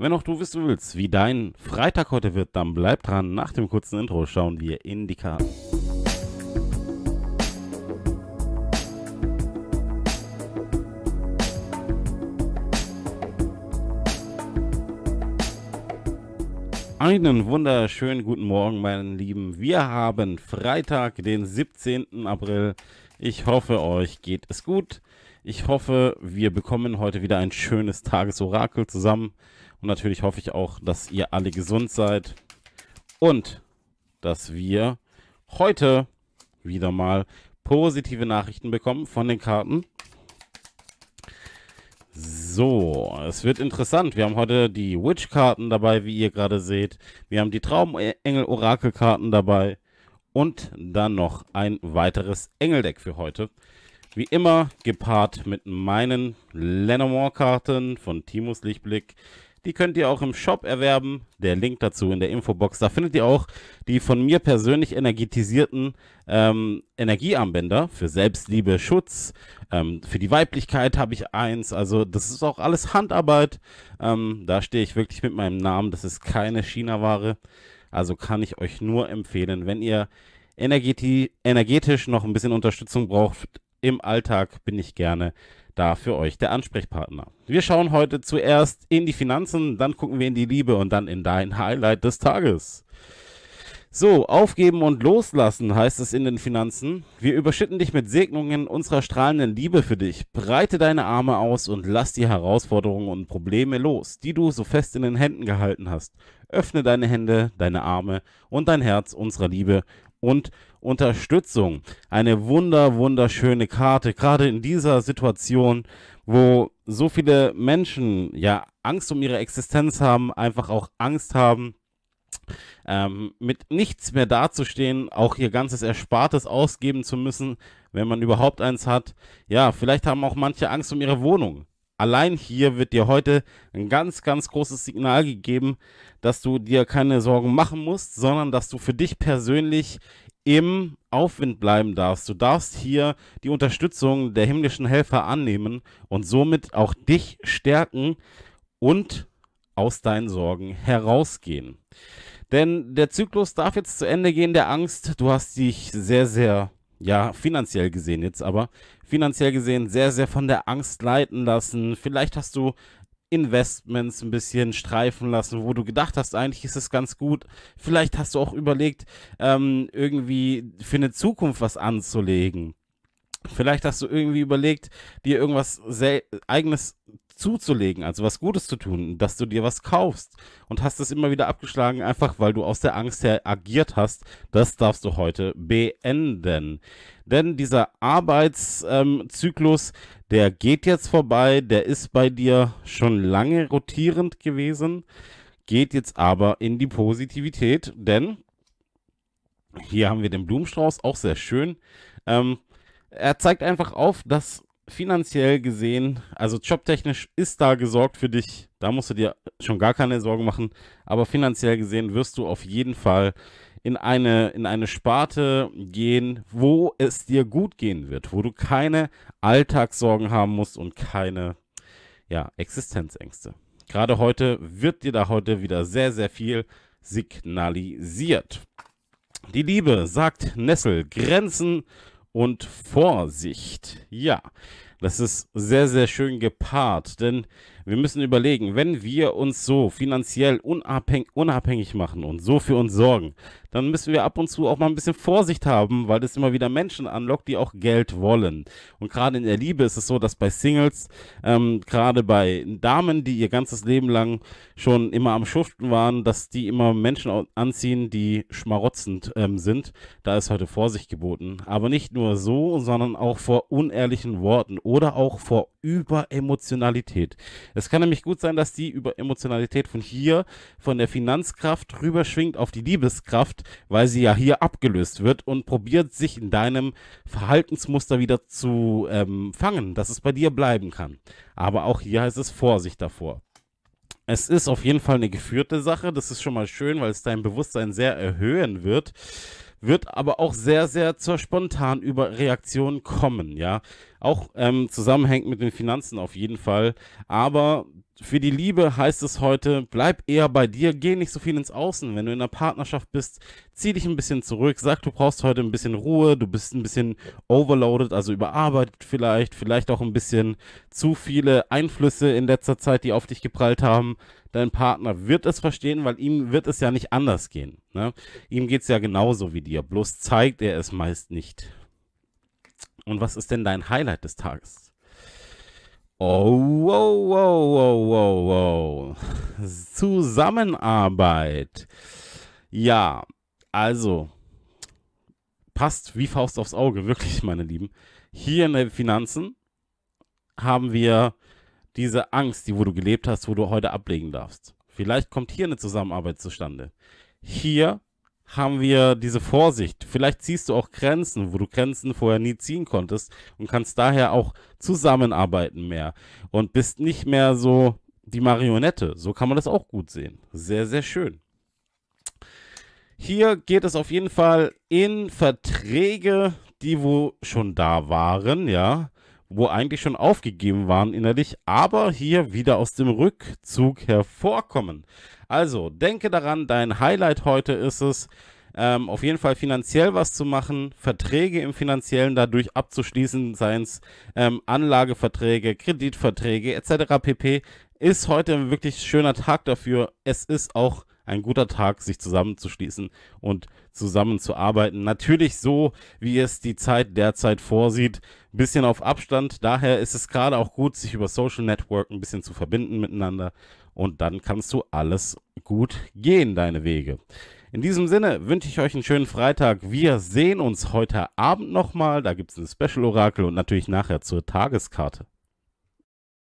Wenn auch du wissen willst, wie dein Freitag heute wird, dann bleib dran. Nach dem kurzen Intro schauen wir in die Karten. Einen wunderschönen guten Morgen, meine Lieben. Wir haben Freitag, den 17. April. Ich hoffe, euch geht es gut. Ich hoffe, wir bekommen heute wieder ein schönes Tagesorakel zusammen und natürlich hoffe ich auch, dass ihr alle gesund seid und dass wir heute wieder mal positive Nachrichten bekommen von den Karten. So, es wird interessant. Wir haben heute die Witch-Karten dabei, wie ihr gerade seht. Wir haben die Traumengel-Orakel-Karten dabei. Und dann noch ein weiteres Engeldeck für heute. Wie immer gepaart mit meinen lenormand karten von Timus Lichtblick, die könnt ihr auch im Shop erwerben. Der Link dazu in der Infobox. Da findet ihr auch die von mir persönlich energetisierten ähm, Energiearmbänder für Selbstliebe, Schutz. Ähm, für die Weiblichkeit habe ich eins. Also das ist auch alles Handarbeit. Ähm, da stehe ich wirklich mit meinem Namen. Das ist keine China-Ware. Also kann ich euch nur empfehlen, wenn ihr energetisch noch ein bisschen Unterstützung braucht im Alltag bin ich gerne da für euch der Ansprechpartner. Wir schauen heute zuerst in die Finanzen, dann gucken wir in die Liebe und dann in dein Highlight des Tages. So, aufgeben und loslassen heißt es in den Finanzen. Wir überschütten dich mit Segnungen unserer strahlenden Liebe für dich. Breite deine Arme aus und lass die Herausforderungen und Probleme los, die du so fest in den Händen gehalten hast. Öffne deine Hände, deine Arme und dein Herz unserer Liebe und Unterstützung. Eine wunder, wunderschöne Karte, gerade in dieser Situation, wo so viele Menschen ja Angst um ihre Existenz haben, einfach auch Angst haben, ähm, mit nichts mehr dazustehen, auch ihr ganzes Erspartes ausgeben zu müssen, wenn man überhaupt eins hat. Ja, vielleicht haben auch manche Angst um ihre Wohnung allein hier wird dir heute ein ganz, ganz großes Signal gegeben, dass du dir keine Sorgen machen musst, sondern dass du für dich persönlich im Aufwind bleiben darfst. Du darfst hier die Unterstützung der himmlischen Helfer annehmen und somit auch dich stärken und aus deinen Sorgen herausgehen. Denn der Zyklus darf jetzt zu Ende gehen der Angst. Du hast dich sehr, sehr ja, finanziell gesehen jetzt aber, finanziell gesehen sehr, sehr von der Angst leiten lassen. Vielleicht hast du Investments ein bisschen streifen lassen, wo du gedacht hast, eigentlich ist es ganz gut. Vielleicht hast du auch überlegt, ähm, irgendwie für eine Zukunft was anzulegen. Vielleicht hast du irgendwie überlegt, dir irgendwas eigenes zuzulegen, also was Gutes zu tun, dass du dir was kaufst und hast es immer wieder abgeschlagen, einfach weil du aus der Angst her agiert hast. Das darfst du heute beenden. Denn dieser Arbeitszyklus, ähm, der geht jetzt vorbei, der ist bei dir schon lange rotierend gewesen, geht jetzt aber in die Positivität, denn hier haben wir den Blumenstrauß, auch sehr schön. Ähm, er zeigt einfach auf, dass finanziell gesehen, also jobtechnisch ist da gesorgt für dich. Da musst du dir schon gar keine Sorgen machen. Aber finanziell gesehen wirst du auf jeden Fall in eine, in eine Sparte gehen, wo es dir gut gehen wird, wo du keine Alltagssorgen haben musst und keine ja, Existenzängste. Gerade heute wird dir da heute wieder sehr, sehr viel signalisiert. Die Liebe, sagt Nessel, Grenzen und Vorsicht. Ja, das ist sehr, sehr schön gepaart, denn wir müssen überlegen, wenn wir uns so finanziell unabhäng unabhängig machen und so für uns sorgen, dann müssen wir ab und zu auch mal ein bisschen Vorsicht haben, weil das immer wieder Menschen anlockt, die auch Geld wollen. Und gerade in der Liebe ist es so, dass bei Singles, ähm, gerade bei Damen, die ihr ganzes Leben lang schon immer am Schuften waren, dass die immer Menschen anziehen, die schmarotzend ähm, sind. Da ist heute Vorsicht geboten. Aber nicht nur so, sondern auch vor unehrlichen Worten oder auch vor Überemotionalität. Es kann nämlich gut sein, dass die über Emotionalität von hier, von der Finanzkraft rüberschwingt auf die Liebeskraft, weil sie ja hier abgelöst wird und probiert sich in deinem Verhaltensmuster wieder zu ähm, fangen, dass es bei dir bleiben kann. Aber auch hier heißt es Vorsicht davor. Es ist auf jeden Fall eine geführte Sache. Das ist schon mal schön, weil es dein Bewusstsein sehr erhöhen wird wird aber auch sehr, sehr zur spontanen Überreaktion kommen, ja. Auch ähm, zusammenhängt mit den Finanzen auf jeden Fall. Aber für die Liebe heißt es heute, bleib eher bei dir, geh nicht so viel ins Außen. Wenn du in einer Partnerschaft bist, zieh dich ein bisschen zurück, sag, du brauchst heute ein bisschen Ruhe, du bist ein bisschen overloaded, also überarbeitet vielleicht, vielleicht auch ein bisschen zu viele Einflüsse in letzter Zeit, die auf dich geprallt haben. Dein Partner wird es verstehen, weil ihm wird es ja nicht anders gehen. Ne? Ihm geht es ja genauso wie dir, bloß zeigt er es meist nicht. Und was ist denn dein Highlight des Tages? Oh, wow, wow, wow, wow, wow. Zusammenarbeit. Ja, also passt wie Faust aufs Auge, wirklich, meine Lieben. Hier in den Finanzen haben wir diese Angst, die wo du gelebt hast, wo du heute ablegen darfst. Vielleicht kommt hier eine Zusammenarbeit zustande. Hier haben wir diese Vorsicht. Vielleicht ziehst du auch Grenzen, wo du Grenzen vorher nie ziehen konntest und kannst daher auch zusammenarbeiten mehr und bist nicht mehr so die Marionette. So kann man das auch gut sehen. Sehr, sehr schön. Hier geht es auf jeden Fall in Verträge, die wo schon da waren, ja, wo eigentlich schon aufgegeben waren innerlich, aber hier wieder aus dem Rückzug hervorkommen. Also denke daran, dein Highlight heute ist es, ähm, auf jeden Fall finanziell was zu machen, Verträge im Finanziellen dadurch abzuschließen, seien es ähm, Anlageverträge, Kreditverträge etc. pp. Ist heute ein wirklich schöner Tag dafür. Es ist auch ein guter Tag, sich zusammenzuschließen und zusammenzuarbeiten. Natürlich so, wie es die Zeit derzeit vorsieht, ein bisschen auf Abstand. Daher ist es gerade auch gut, sich über Social Network ein bisschen zu verbinden miteinander und dann kannst du alles gut gehen, deine Wege. In diesem Sinne wünsche ich euch einen schönen Freitag. Wir sehen uns heute Abend nochmal. Da gibt es ein Special-Orakel und natürlich nachher zur Tageskarte.